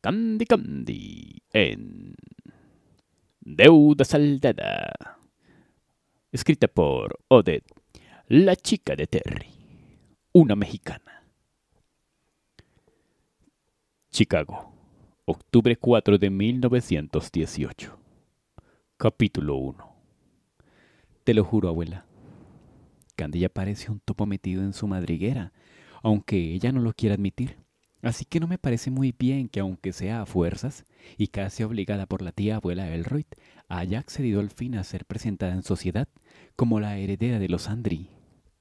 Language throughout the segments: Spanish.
Candy Candy en Deuda Saldada, escrita por Odette, la chica de Terry, una mexicana. Chicago, octubre 4 de 1918. Capítulo 1. Te lo juro, abuela. Candy ya parece un topo metido en su madriguera, aunque ella no lo quiera admitir. Así que no me parece muy bien que, aunque sea a fuerzas y casi obligada por la tía abuela Elroyd, haya accedido al fin a ser presentada en sociedad como la heredera de los Andri.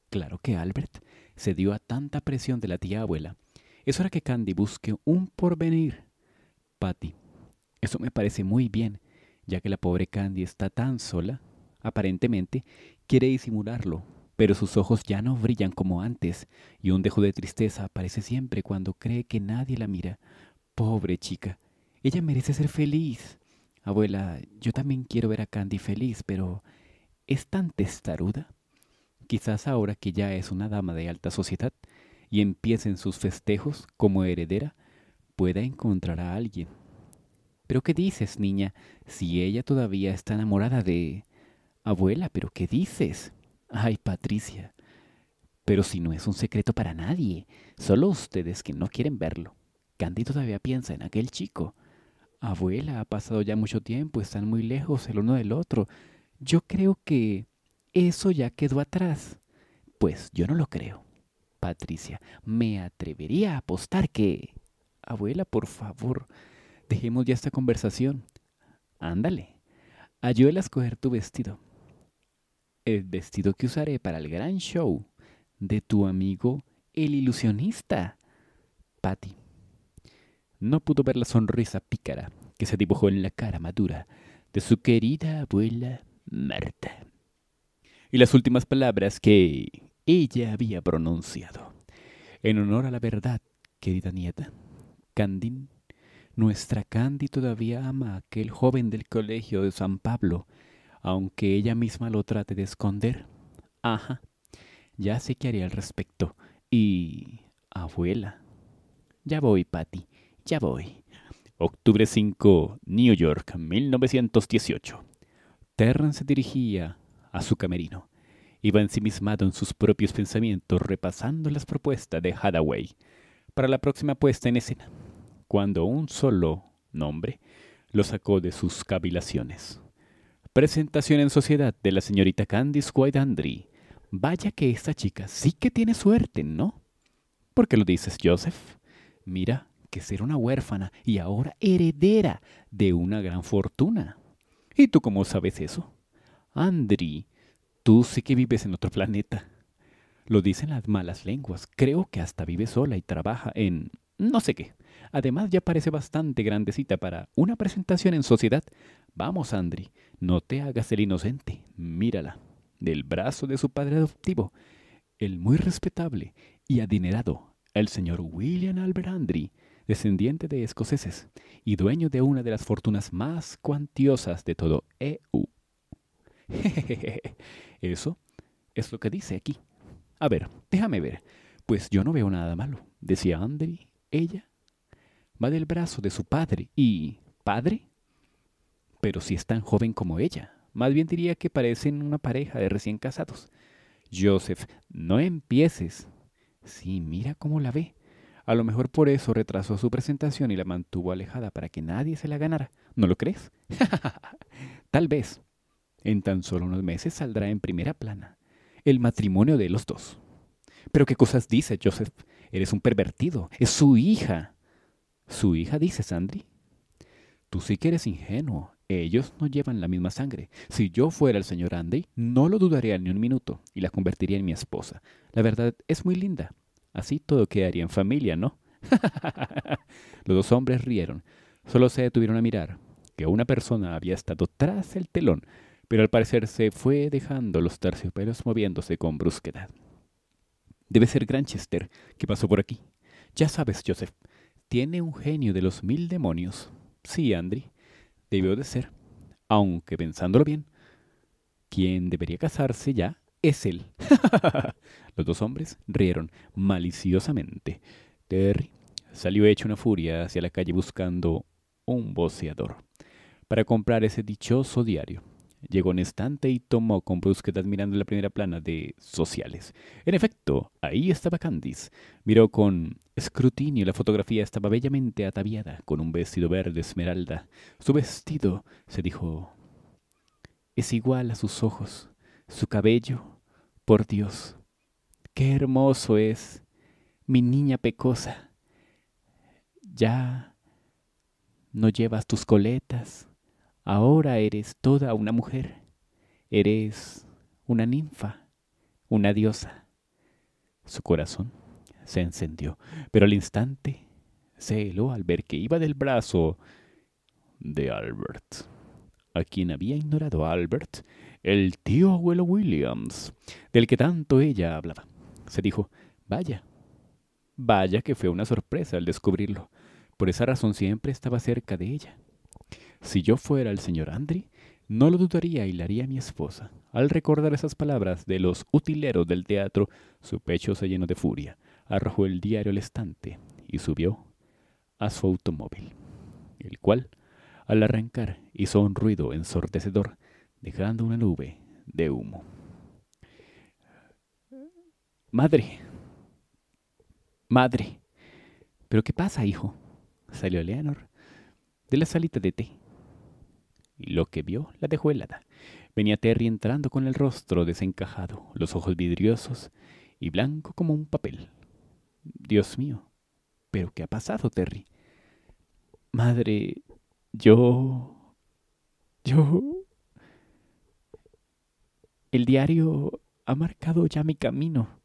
Claro que Albert se dio a tanta presión de la tía abuela. Es hora que Candy busque un porvenir. Patty, eso me parece muy bien, ya que la pobre Candy está tan sola, aparentemente quiere disimularlo pero sus ojos ya no brillan como antes, y un dejo de tristeza aparece siempre cuando cree que nadie la mira. Pobre chica, ella merece ser feliz. Abuela, yo también quiero ver a Candy feliz, pero ¿es tan testaruda? Quizás ahora que ya es una dama de alta sociedad y empiecen sus festejos como heredera, pueda encontrar a alguien. ¿Pero qué dices, niña? Si ella todavía está enamorada de... Abuela, ¿pero qué dices? Ay, Patricia. Pero si no es un secreto para nadie, solo ustedes que no quieren verlo. Candy todavía piensa en aquel chico. Abuela, ha pasado ya mucho tiempo, están muy lejos el uno del otro. Yo creo que eso ya quedó atrás. Pues yo no lo creo. Patricia, me atrevería a apostar que... Abuela, por favor, dejemos ya esta conversación. Ándale, ayúdela a escoger tu vestido el vestido que usaré para el gran show de tu amigo el ilusionista. Patty no pudo ver la sonrisa pícara que se dibujó en la cara madura de su querida abuela Marta. Y las últimas palabras que ella había pronunciado. En honor a la verdad, querida nieta, Candín, nuestra Candy todavía ama a aquel joven del colegio de San Pablo aunque ella misma lo trate de esconder. Ajá, ya sé qué haría al respecto. Y... abuela. Ya voy, Patty, ya voy. Octubre 5, New York, 1918. Terrence se dirigía a su camerino. Iba ensimismado en sus propios pensamientos, repasando las propuestas de Hadaway para la próxima puesta en escena, cuando un solo nombre lo sacó de sus cavilaciones. Presentación en sociedad de la señorita Candice White Vaya que esta chica sí que tiene suerte, ¿no? ¿Por qué lo dices, Joseph? Mira, que ser una huérfana y ahora heredera de una gran fortuna. ¿Y tú cómo sabes eso? Andri, tú sí que vives en otro planeta. Lo dicen las malas lenguas. Creo que hasta vive sola y trabaja en no sé qué. Además ya parece bastante grandecita para una presentación en sociedad Vamos, Andri, no te hagas el inocente. Mírala. Del brazo de su padre adoptivo, el muy respetable y adinerado, el señor William Albert Andri, descendiente de escoceses y dueño de una de las fortunas más cuantiosas de todo EU. Eso es lo que dice aquí. A ver, déjame ver. Pues yo no veo nada malo, decía Andri. Ella va del brazo de su padre y... ¿Padre? pero si es tan joven como ella. Más bien diría que parecen una pareja de recién casados. Joseph, no empieces. Sí, mira cómo la ve. A lo mejor por eso retrasó su presentación y la mantuvo alejada para que nadie se la ganara. ¿No lo crees? Tal vez. En tan solo unos meses saldrá en primera plana el matrimonio de los dos. Pero qué cosas dice Joseph. Eres un pervertido. Es su hija. Su hija, dice Sandri. Tú sí que eres ingenuo. Ellos no llevan la misma sangre. Si yo fuera el señor Andy, no lo dudaría ni un minuto y la convertiría en mi esposa. La verdad es muy linda. Así todo quedaría en familia, ¿no? Los dos hombres rieron. Solo se detuvieron a mirar, que una persona había estado tras el telón, pero al parecer se fue dejando los terciopelos moviéndose con brusquedad. Debe ser Granchester, que pasó por aquí. Ya sabes, Joseph, tiene un genio de los mil demonios. Sí, Andy debió de ser, aunque pensándolo bien, quien debería casarse ya es él. Los dos hombres rieron maliciosamente. Terry salió hecho una furia hacia la calle buscando un boceador para comprar ese dichoso diario llegó un estante y tomó con brusquedad mirando la primera plana de Sociales. En efecto, ahí estaba Candice. Miró con escrutinio la fotografía. Estaba bellamente ataviada, con un vestido verde esmeralda. Su vestido, se dijo, es igual a sus ojos. Su cabello, por Dios, qué hermoso es. Mi niña pecosa. Ya no llevas tus coletas Ahora eres toda una mujer. Eres una ninfa, una diosa. Su corazón se encendió, pero al instante se heló al ver que iba del brazo de Albert, a quien había ignorado a Albert, el tío abuelo Williams, del que tanto ella hablaba. Se dijo, vaya, vaya que fue una sorpresa al descubrirlo. Por esa razón siempre estaba cerca de ella. Si yo fuera el señor Andri, no lo dudaría y la haría mi esposa. Al recordar esas palabras de los utileros del teatro, su pecho se llenó de furia. Arrojó el diario al estante y subió a su automóvil, el cual, al arrancar, hizo un ruido ensordecedor, dejando una nube de humo. Madre, madre, ¿pero qué pasa, hijo? Salió Leonor de la salita de té lo que vio la dejó helada. Venía Terry entrando con el rostro desencajado, los ojos vidriosos y blanco como un papel. Dios mío, ¿pero qué ha pasado, Terry? Madre, yo... yo... El diario ha marcado ya mi camino.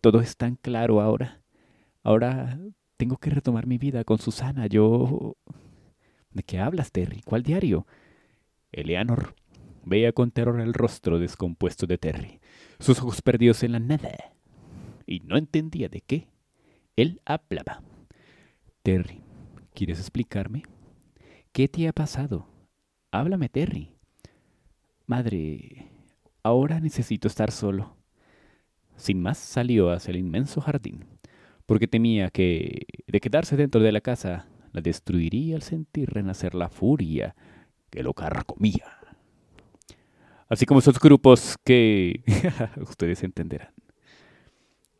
Todo es tan claro ahora. Ahora tengo que retomar mi vida con Susana. Yo... ¿De qué hablas, Terry? ¿Cuál diario? Eleanor veía con terror el rostro descompuesto de Terry, sus ojos perdidos en la nada, y no entendía de qué él hablaba. Terry, ¿quieres explicarme? ¿Qué te ha pasado? Háblame, Terry. Madre, ahora necesito estar solo. Sin más salió hacia el inmenso jardín, porque temía que, de quedarse dentro de la casa, la destruiría al sentir renacer la furia que lo comía. Así como esos grupos que ustedes entenderán.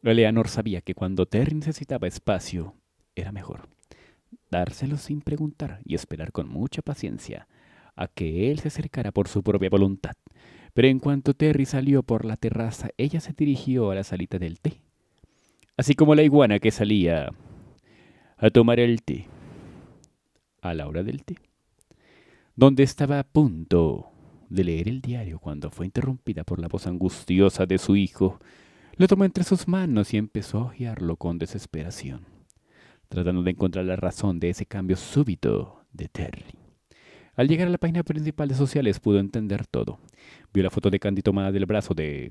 Eleanor sabía que cuando Terry necesitaba espacio, era mejor dárselo sin preguntar y esperar con mucha paciencia a que él se acercara por su propia voluntad. Pero en cuanto Terry salió por la terraza, ella se dirigió a la salita del té, así como la iguana que salía a tomar el té a la hora del té donde estaba a punto de leer el diario cuando fue interrumpida por la voz angustiosa de su hijo. Lo tomó entre sus manos y empezó a ojearlo con desesperación, tratando de encontrar la razón de ese cambio súbito de Terry. Al llegar a la página principal de sociales pudo entender todo. Vio la foto de Candy tomada del brazo de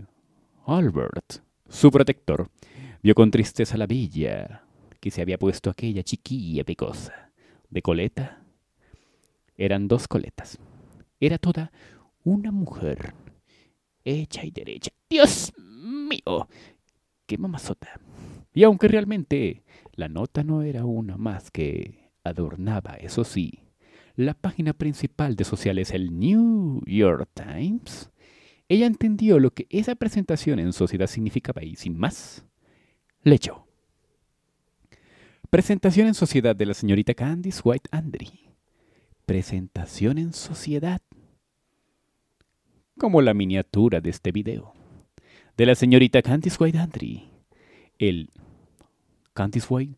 Albert, su protector. Vio con tristeza la villa que se había puesto aquella chiquilla picosa de coleta eran dos coletas. Era toda una mujer, hecha y derecha. Dios mío, qué mamazota. Y aunque realmente la nota no era una más que adornaba, eso sí, la página principal de sociales, el New York Times, ella entendió lo que esa presentación en sociedad significaba y sin más, le echó. Presentación en sociedad de la señorita Candice White Andry presentación en sociedad, como la miniatura de este video, de la señorita Cantis White Andre, el Cantis White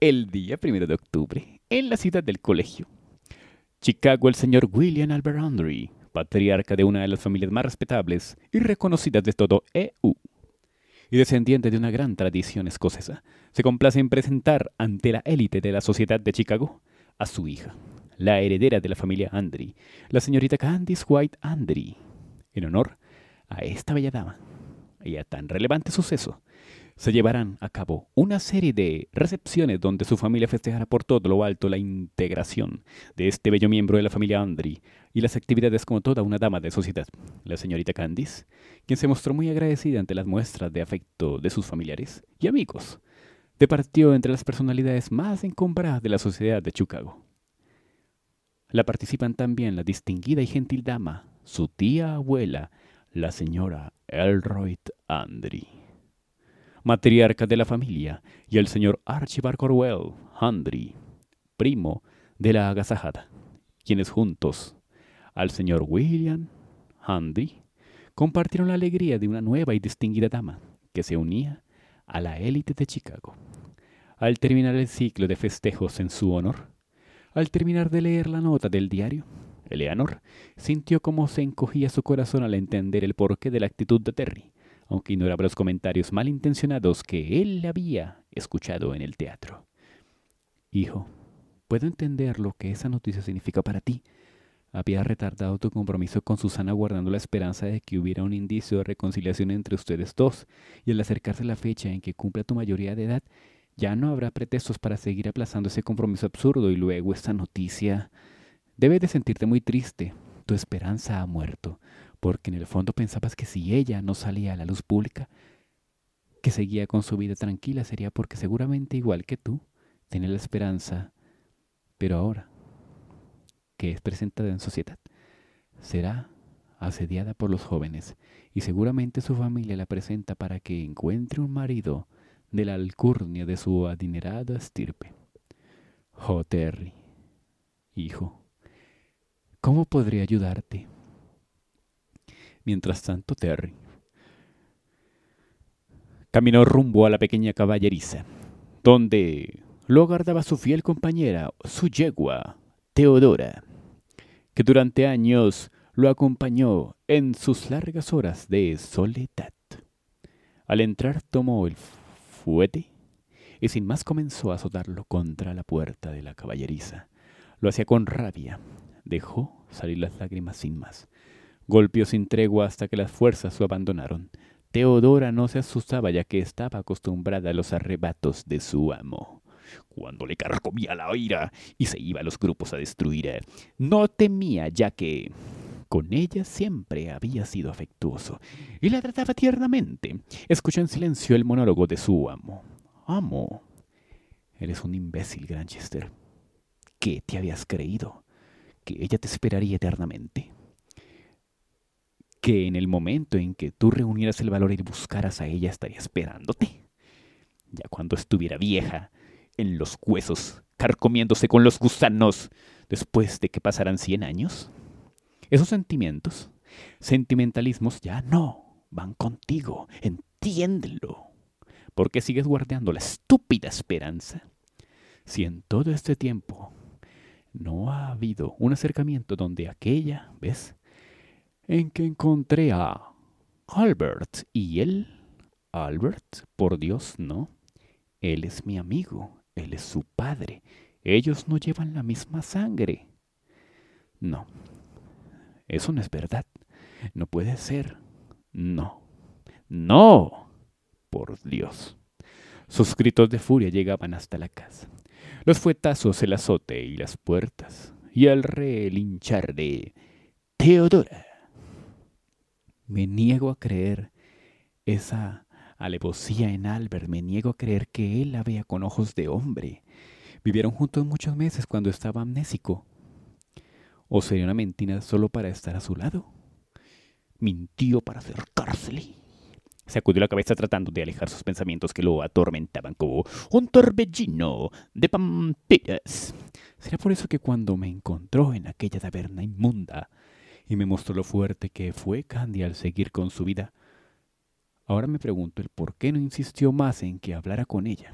el día primero de octubre, en la ciudad del colegio. Chicago, el señor William Albert Andre, patriarca de una de las familias más respetables y reconocidas de todo EU y descendiente de una gran tradición escocesa, se complace en presentar ante la élite de la sociedad de Chicago a su hija, la heredera de la familia Andri, la señorita Candice White Andri, en honor a esta bella dama y a tan relevante suceso. Se llevarán a cabo una serie de recepciones donde su familia festejará por todo lo alto la integración de este bello miembro de la familia Andri y las actividades como toda una dama de sociedad. La señorita Candice, quien se mostró muy agradecida ante las muestras de afecto de sus familiares y amigos, departió entre las personalidades más encombradas de la sociedad de Chicago. La participan también la distinguida y gentil dama, su tía abuela, la señora Elroyd Andry, matriarca de la familia, y el señor Archibald Corwell Andry, primo de la agasajada, quienes juntos al señor William Andry compartieron la alegría de una nueva y distinguida dama que se unía a la élite de Chicago. Al terminar el ciclo de festejos en su honor, al terminar de leer la nota del diario, Eleanor sintió cómo se encogía su corazón al entender el porqué de la actitud de Terry, aunque ignoraba los comentarios malintencionados que él había escuchado en el teatro. Hijo, puedo entender lo que esa noticia significa para ti, había retardado tu compromiso con Susana guardando la esperanza de que hubiera un indicio de reconciliación entre ustedes dos, y al acercarse la fecha en que cumpla tu mayoría de edad, ya no habrá pretextos para seguir aplazando ese compromiso absurdo y luego esta noticia. Debes de sentirte muy triste. Tu esperanza ha muerto, porque en el fondo pensabas que si ella no salía a la luz pública, que seguía con su vida tranquila sería porque seguramente igual que tú, tenía la esperanza. Pero ahora que es presentada en sociedad. Será asediada por los jóvenes y seguramente su familia la presenta para que encuentre un marido de la alcurnia de su adinerada estirpe. Oh, Terry, hijo, ¿cómo podré ayudarte? Mientras tanto, Terry caminó rumbo a la pequeña caballeriza, donde lo guardaba su fiel compañera, su yegua, Teodora que durante años lo acompañó en sus largas horas de soledad. Al entrar tomó el fuete y sin más comenzó a azotarlo contra la puerta de la caballeriza. Lo hacía con rabia. Dejó salir las lágrimas sin más. Golpeó sin tregua hasta que las fuerzas lo abandonaron. Teodora no se asustaba ya que estaba acostumbrada a los arrebatos de su amo cuando le carcomía la ira y se iba a los grupos a destruir. No temía, ya que con ella siempre había sido afectuoso y la trataba tiernamente. Escuchó en silencio el monólogo de su amo. Amo, eres un imbécil, Granchester. ¿Qué te habías creído? Que ella te esperaría eternamente. Que en el momento en que tú reunieras el valor y buscaras a ella estaría esperándote. Ya cuando estuviera vieja, en los huesos, carcomiéndose con los gusanos, después de que pasaran 100 años? Esos sentimientos, sentimentalismos ya no, van contigo, entiéndelo. Porque sigues guardando la estúpida esperanza? Si en todo este tiempo no ha habido un acercamiento donde aquella ¿Ves? en que encontré a Albert y él, Albert, por Dios, no, él es mi amigo. Él es su padre. Ellos no llevan la misma sangre. No, eso no es verdad. No puede ser. No. No. Por Dios. Sus gritos de furia llegaban hasta la casa. Los fuetazos, el azote y las puertas. Y al relinchar de Teodora. Me niego a creer esa Alevosía en Albert, me niego a creer que él la vea con ojos de hombre. Vivieron juntos muchos meses cuando estaba amnésico. ¿O sería una mentira solo para estar a su lado? Mintió para acercársele. Sacudió la cabeza tratando de alejar sus pensamientos que lo atormentaban como un torbellino de pampiras. ¿Será por eso que cuando me encontró en aquella taberna inmunda y me mostró lo fuerte que fue Candy al seguir con su vida, Ahora me pregunto el por qué no insistió más en que hablara con ella.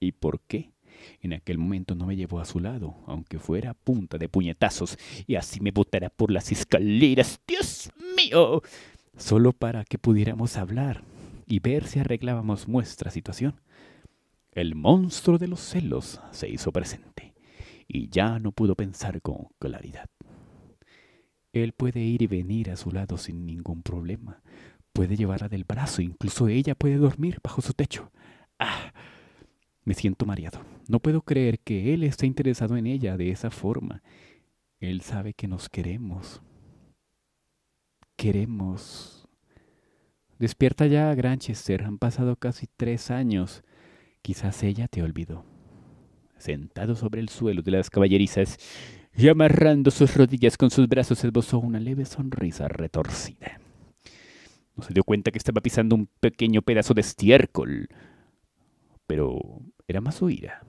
¿Y por qué? En aquel momento no me llevó a su lado, aunque fuera a punta de puñetazos, y así me botara por las escaleras, Dios mío, solo para que pudiéramos hablar y ver si arreglábamos nuestra situación. El monstruo de los celos se hizo presente, y ya no pudo pensar con claridad. Él puede ir y venir a su lado sin ningún problema, Puede llevarla del brazo, incluso ella puede dormir bajo su techo. ¡Ah! Me siento mareado. No puedo creer que él esté interesado en ella de esa forma. Él sabe que nos queremos. Queremos. Despierta ya, Granchester. Han pasado casi tres años. Quizás ella te olvidó. Sentado sobre el suelo de las caballerizas y amarrando sus rodillas con sus brazos, esbozó una leve sonrisa retorcida. No se dio cuenta que estaba pisando un pequeño pedazo de estiércol. Pero era más su ira.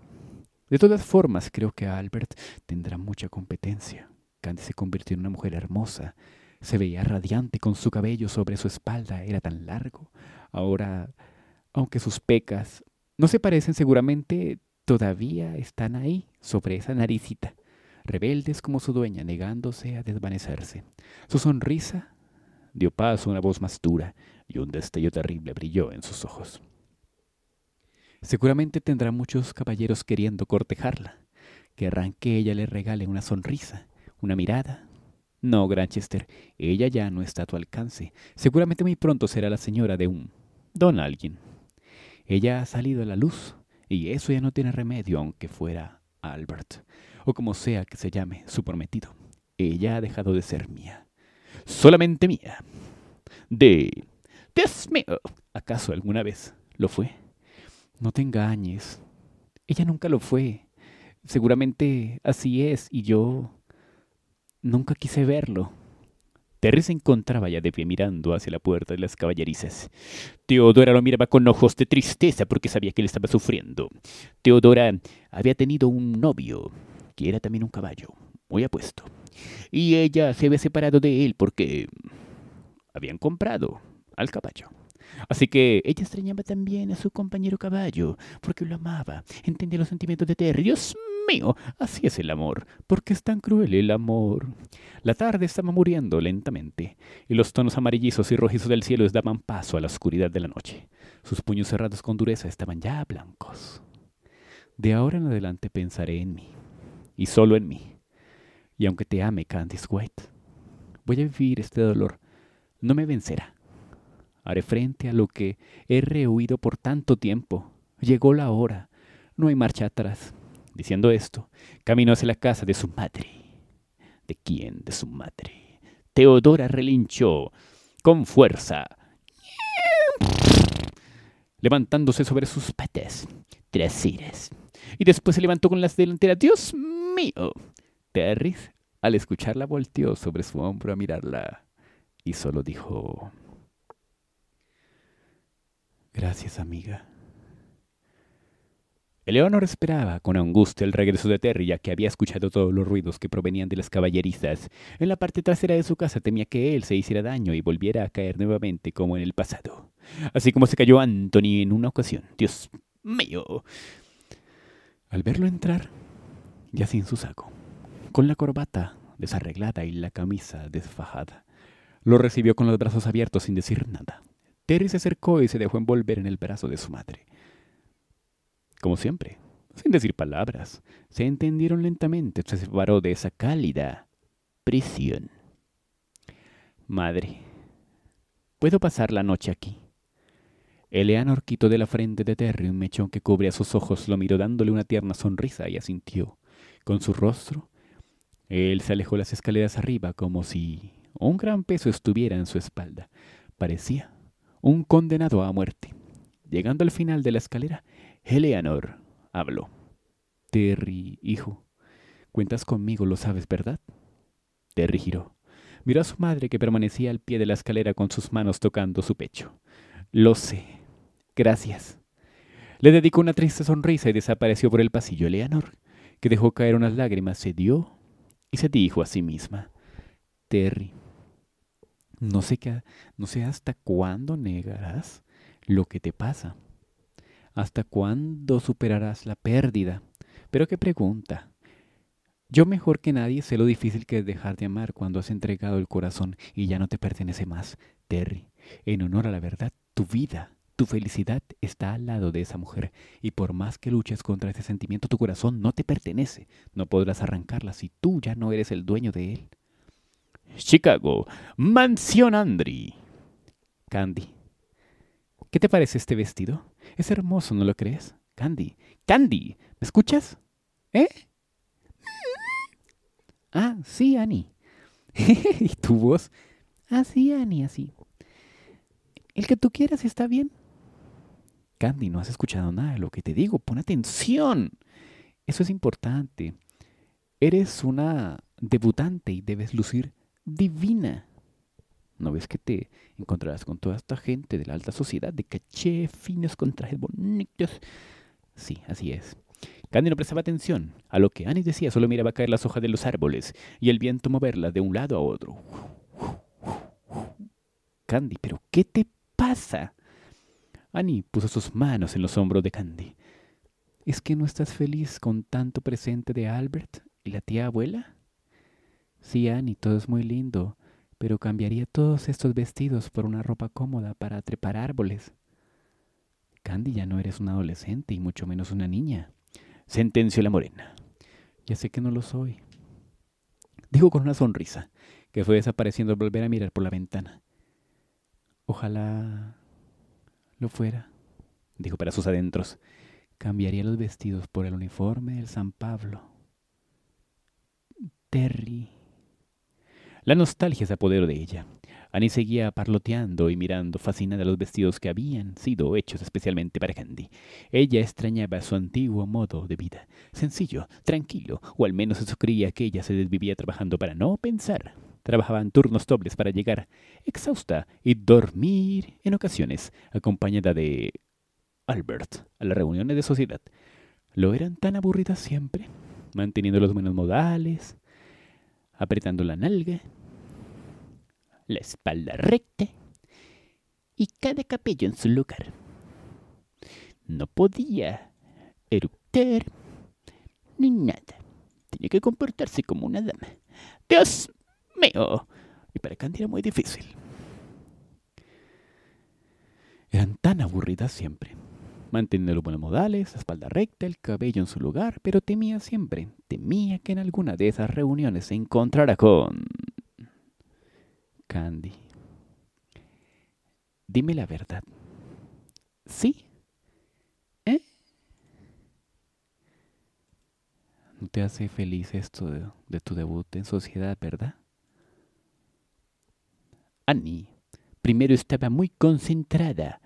De todas formas, creo que Albert tendrá mucha competencia. Candy se convirtió en una mujer hermosa. Se veía radiante con su cabello sobre su espalda. Era tan largo. Ahora, aunque sus pecas no se parecen, seguramente todavía están ahí, sobre esa naricita rebeldes como su dueña, negándose a desvanecerse. Su sonrisa dio paso a una voz más dura y un destello terrible brilló en sus ojos. Seguramente tendrá muchos caballeros queriendo cortejarla. Querrán que ella le regale una sonrisa, una mirada. No, Granchester, ella ya no está a tu alcance. Seguramente muy pronto será la señora de un don alguien. Ella ha salido a la luz y eso ya no tiene remedio aunque fuera Albert, o como sea que se llame su prometido. Ella ha dejado de ser mía solamente mía, de Dios mío, ¿acaso alguna vez lo fue? No te engañes, ella nunca lo fue, seguramente así es y yo nunca quise verlo. Terry se encontraba ya de pie mirando hacia la puerta de las caballerizas. Teodora lo miraba con ojos de tristeza porque sabía que él estaba sufriendo. Teodora había tenido un novio, que era también un caballo, muy apuesto y ella se había separado de él porque habían comprado al caballo. Así que ella extrañaba también a su compañero caballo, porque lo amaba, entendía los sentimientos de Terry. Dios mío, así es el amor, porque es tan cruel el amor. La tarde estaba muriendo lentamente, y los tonos amarillizos y rojizos del cielo les daban paso a la oscuridad de la noche. Sus puños cerrados con dureza estaban ya blancos. De ahora en adelante pensaré en mí, y solo en mí. Y aunque te ame, Candice White, voy a vivir este dolor. No me vencerá. Haré frente a lo que he rehuido por tanto tiempo. Llegó la hora. No hay marcha atrás. Diciendo esto, caminó hacia la casa de su madre. ¿De quién? De su madre. Teodora relinchó con fuerza, levantándose sobre sus patas traseras. Y después se levantó con las delanteras. ¡Dios mío! Terry al escucharla volteó sobre su hombro a mirarla y solo dijo... Gracias, amiga. Eleonor esperaba con angustia el regreso de Terry, ya que había escuchado todos los ruidos que provenían de las caballerizas. En la parte trasera de su casa temía que él se hiciera daño y volviera a caer nuevamente como en el pasado. Así como se cayó Anthony en una ocasión. Dios mío. Al verlo entrar, ya sin su saco, con la corbata desarreglada y la camisa desfajada. Lo recibió con los brazos abiertos sin decir nada. Terry se acercó y se dejó envolver en el brazo de su madre. Como siempre, sin decir palabras, se entendieron lentamente, se separó de esa cálida prisión. Madre, puedo pasar la noche aquí. Eleanor quitó de la frente de Terry un mechón que cubría sus ojos, lo miró dándole una tierna sonrisa y asintió. Con su rostro él se alejó las escaleras arriba como si un gran peso estuviera en su espalda. Parecía un condenado a muerte. Llegando al final de la escalera, Eleanor habló. Terry, hijo, cuentas conmigo, lo sabes, ¿verdad? Terry giró. Miró a su madre que permanecía al pie de la escalera con sus manos tocando su pecho. Lo sé. Gracias. Le dedicó una triste sonrisa y desapareció por el pasillo. Eleanor, que dejó caer unas lágrimas, se dio y se dijo a sí misma, Terry, no sé, no sé hasta cuándo negarás lo que te pasa, hasta cuándo superarás la pérdida, pero qué pregunta. Yo mejor que nadie sé lo difícil que es dejar de amar cuando has entregado el corazón y ya no te pertenece más, Terry. En honor a la verdad, tu vida tu felicidad está al lado de esa mujer y por más que luches contra ese sentimiento, tu corazón no te pertenece. No podrás arrancarla si tú ya no eres el dueño de él. Chicago, Mansión Andri. Candy. ¿Qué te parece este vestido? Es hermoso, ¿no lo crees? Candy. Candy, ¿me escuchas? ¿Eh? Ah, sí, Annie. ¿Y tu voz? Ah, sí, Annie, así. El que tú quieras está bien. Candy, no has escuchado nada de lo que te digo, pon atención. Eso es importante. Eres una debutante y debes lucir divina. ¿No ves que te encontrarás con toda esta gente de la alta sociedad, de caché, finos con trajes bonitos? Sí, así es. Candy no prestaba atención a lo que Annie decía, solo miraba caer las hojas de los árboles y el viento moverlas de un lado a otro. Candy, ¿pero qué te pasa? Annie puso sus manos en los hombros de Candy. ¿Es que no estás feliz con tanto presente de Albert y la tía abuela? Sí, Annie, todo es muy lindo, pero cambiaría todos estos vestidos por una ropa cómoda para trepar árboles. Candy, ya no eres una adolescente y mucho menos una niña, sentenció la morena. Ya sé que no lo soy. Dijo con una sonrisa, que fue desapareciendo al volver a mirar por la ventana. Ojalá fuera, dijo para sus adentros, cambiaría los vestidos por el uniforme del San Pablo. Terry. La nostalgia se apoderó de ella. Annie seguía parloteando y mirando fascinada los vestidos que habían sido hechos especialmente para Candy. Ella extrañaba su antiguo modo de vida, sencillo, tranquilo, o al menos eso creía que ella se desvivía trabajando para no pensar trabajaban turnos dobles para llegar exhausta y dormir en ocasiones, acompañada de Albert a las reuniones de sociedad. Lo eran tan aburridas siempre, manteniendo los buenos modales, apretando la nalga, la espalda recta y cada capello en su lugar. No podía erupter ni nada. Tenía que comportarse como una dama. Dios mío. Y para Candy era muy difícil. Eran tan aburridas siempre. Manteniendo los buenos modales, la espalda recta, el cabello en su lugar, pero temía siempre, temía que en alguna de esas reuniones se encontrara con... Candy. Dime la verdad. ¿Sí? ¿Eh? ¿No te hace feliz esto de tu debut en sociedad, verdad? Annie primero estaba muy concentrada,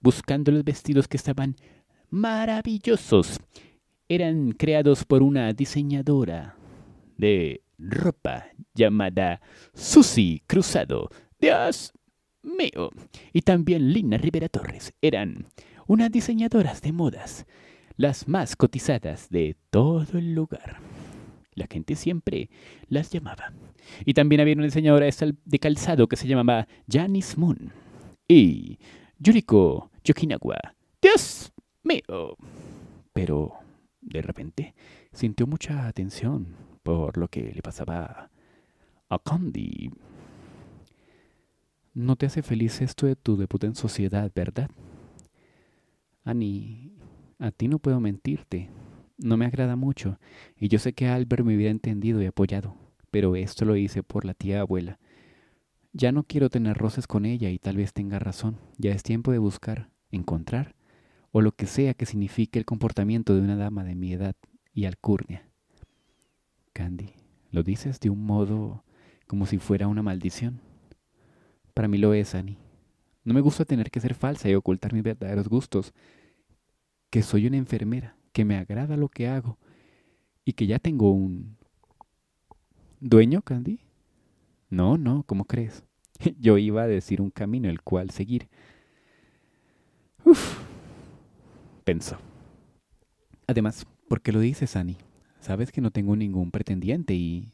buscando los vestidos que estaban maravillosos. Eran creados por una diseñadora de ropa llamada Susi Cruzado. Dios mío. Y también Lina Rivera Torres. Eran unas diseñadoras de modas, las más cotizadas de todo el lugar. La gente siempre las llamaba. Y también había una señora de calzado que se llamaba Janice Moon. Y Yuriko Yokinawa. ¡Dios mío! Pero de repente sintió mucha atención por lo que le pasaba a Condi. No te hace feliz esto de tu debut en sociedad, ¿verdad? Annie, a ti no puedo mentirte no me agrada mucho, y yo sé que Albert me hubiera entendido y apoyado, pero esto lo hice por la tía abuela. Ya no quiero tener roces con ella y tal vez tenga razón, ya es tiempo de buscar, encontrar, o lo que sea que signifique el comportamiento de una dama de mi edad y alcurnia. Candy, lo dices de un modo como si fuera una maldición. Para mí lo es, Annie. No me gusta tener que ser falsa y ocultar mis verdaderos gustos, que soy una enfermera que me agrada lo que hago y que ya tengo un dueño, Candy. No, no, ¿cómo crees? Yo iba a decir un camino el cual seguir. Uf, pensó. Además, ¿por qué lo dices, Annie? Sabes que no tengo ningún pretendiente y...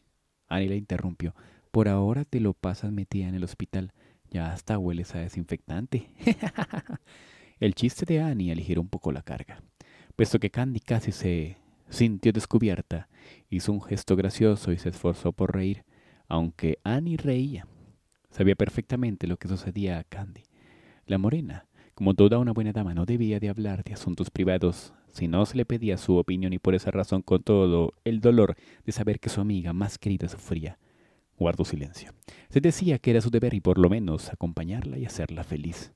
Annie le interrumpió. Por ahora te lo pasas metida en el hospital. Ya hasta hueles a desinfectante. el chiste de Annie aligeró un poco la carga. Puesto que Candy casi se sintió descubierta, hizo un gesto gracioso y se esforzó por reír, aunque Annie reía. Sabía perfectamente lo que sucedía a Candy. La morena, como toda una buena dama, no debía de hablar de asuntos privados si no se le pedía su opinión y por esa razón con todo el dolor de saber que su amiga más querida sufría. Guardó silencio. Se decía que era su deber y por lo menos acompañarla y hacerla feliz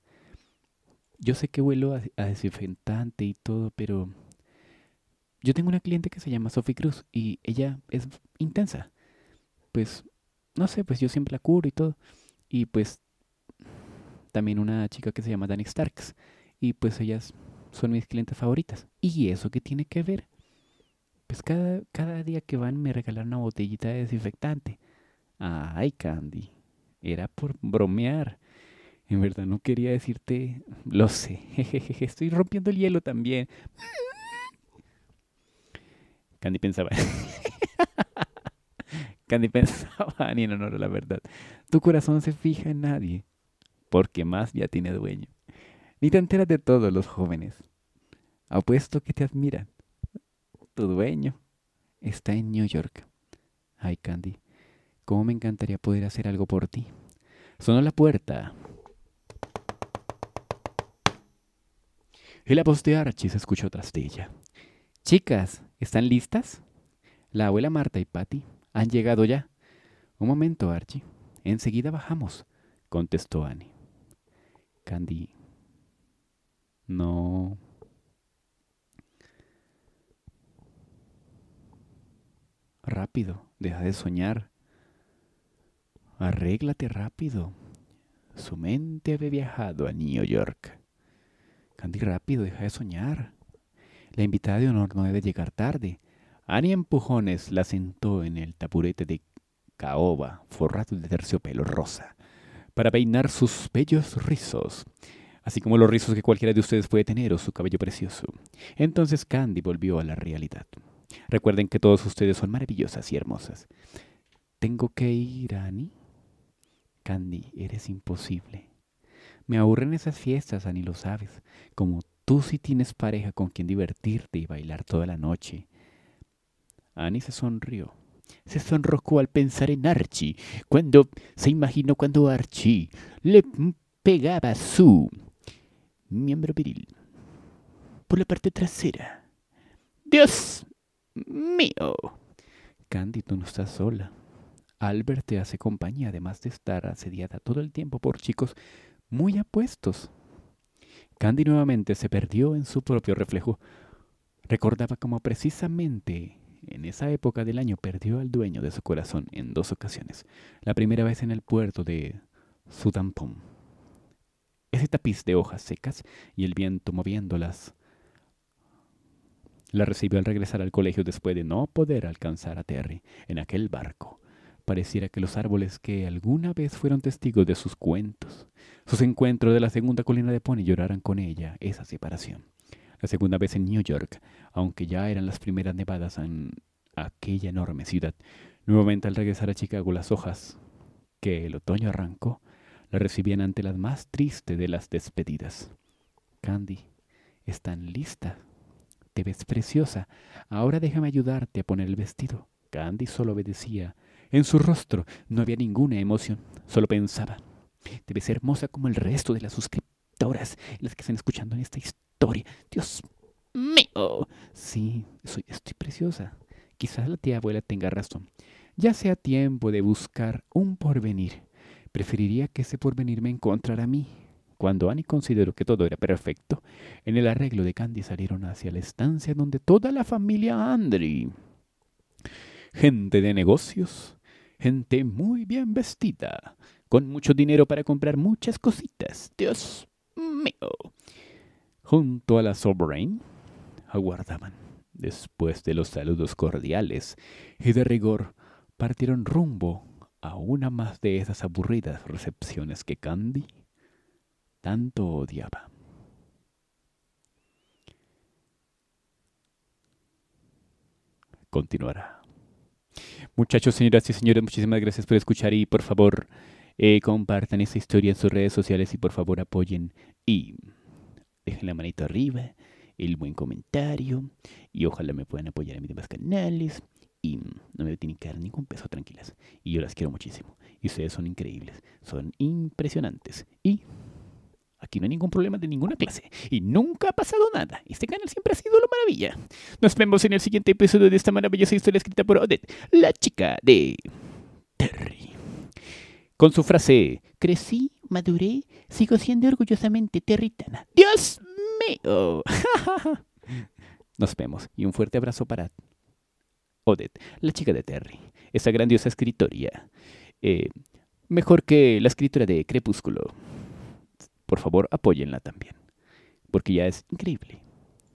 yo sé que vuelo a, desinfectante y todo, pero yo tengo una cliente que se llama Sophie Cruz y ella es intensa. Pues, no sé, pues yo siempre la curo y todo. Y pues también una chica que se llama Danny Starks. Y pues ellas son mis clientes favoritas. ¿Y eso qué tiene que ver? Pues cada, cada día que van me regalan una botellita de desinfectante. Ay, Candy. Era por bromear. En verdad no quería decirte, lo sé, estoy rompiendo el hielo también. Candy pensaba. Candy pensaba ni en honor a la verdad. Tu corazón se fija en nadie, porque más ya tiene dueño. Ni te enteras de todos los jóvenes. Apuesto que te admiran. Tu dueño está en New York. Ay, Candy, cómo me encantaría poder hacer algo por ti. Sonó la puerta Y la voz de Archie se escuchó tras de ella. Chicas, ¿están listas? La abuela Marta y Patty han llegado ya. Un momento, Archie. Enseguida bajamos, contestó Annie. Candy. No. Rápido, deja de soñar. Arréglate rápido. Su mente había viajado a New York. Candy, rápido, deja de soñar. La invitada de honor no debe llegar tarde. Annie empujones la sentó en el taburete de caoba forrado de terciopelo rosa para peinar sus bellos rizos, así como los rizos que cualquiera de ustedes puede tener o su cabello precioso. Entonces Candy volvió a la realidad. Recuerden que todos ustedes son maravillosas y hermosas. Tengo que ir, Annie. Candy, eres imposible. Me aburren esas fiestas, Ani, lo sabes. Como tú si tienes pareja con quien divertirte y bailar toda la noche. Annie se sonrió. Se sonrojó al pensar en Archie, cuando se imaginó cuando Archie le pegaba su miembro viril por la parte trasera. ¡Dios mío! Candy, tú no estás sola. Albert te hace compañía, además de estar asediada todo el tiempo por chicos muy apuestos. Candy nuevamente se perdió en su propio reflejo. Recordaba cómo precisamente en esa época del año perdió al dueño de su corazón en dos ocasiones. La primera vez en el puerto de Sudampón. Ese tapiz de hojas secas y el viento moviéndolas la recibió al regresar al colegio después de no poder alcanzar a Terry en aquel barco pareciera que los árboles que alguna vez fueron testigos de sus cuentos, sus encuentros de la segunda colina de Pony lloraran con ella esa separación. La segunda vez en New York, aunque ya eran las primeras nevadas en aquella enorme ciudad. Nuevamente al regresar a Chicago las hojas que el otoño arrancó la recibían ante las más triste de las despedidas. Candy, ¿están lista? Te ves preciosa. Ahora déjame ayudarte a poner el vestido. Candy solo obedecía en su rostro no había ninguna emoción, solo pensaba. Debe ser hermosa como el resto de las suscriptoras, las que están escuchando en esta historia. Dios mío. Sí, soy, estoy preciosa. Quizás la tía abuela tenga razón. Ya sea tiempo de buscar un porvenir. Preferiría que ese porvenir me encontrara a mí. Cuando Annie consideró que todo era perfecto, en el arreglo de Candy salieron hacia la estancia donde toda la familia Andri, gente de negocios, gente muy bien vestida, con mucho dinero para comprar muchas cositas. Dios mío. Junto a la Sovereign aguardaban. Después de los saludos cordiales y de rigor, partieron rumbo a una más de esas aburridas recepciones que Candy tanto odiaba. Continuará. Muchachos, señoras y señores, muchísimas gracias por escuchar y por favor eh, compartan esta historia en sus redes sociales y por favor apoyen y dejen la manito arriba, el buen comentario y ojalá me puedan apoyar en mis demás canales y no me tienen que dar ningún peso, tranquilas. Y yo las quiero muchísimo. Y ustedes son increíbles, son impresionantes y Aquí no hay ningún problema de ninguna clase y nunca ha pasado nada. Este canal siempre ha sido una maravilla. Nos vemos en el siguiente episodio de esta maravillosa historia escrita por Odette, la chica de Terry. Con su frase, crecí, maduré, sigo siendo orgullosamente territana. ¡Dios mío! Nos vemos y un fuerte abrazo para Odette, la chica de Terry, esa grandiosa escritoria. Eh, mejor que la escritura de Crepúsculo por favor apóyenla también, porque ya es increíble.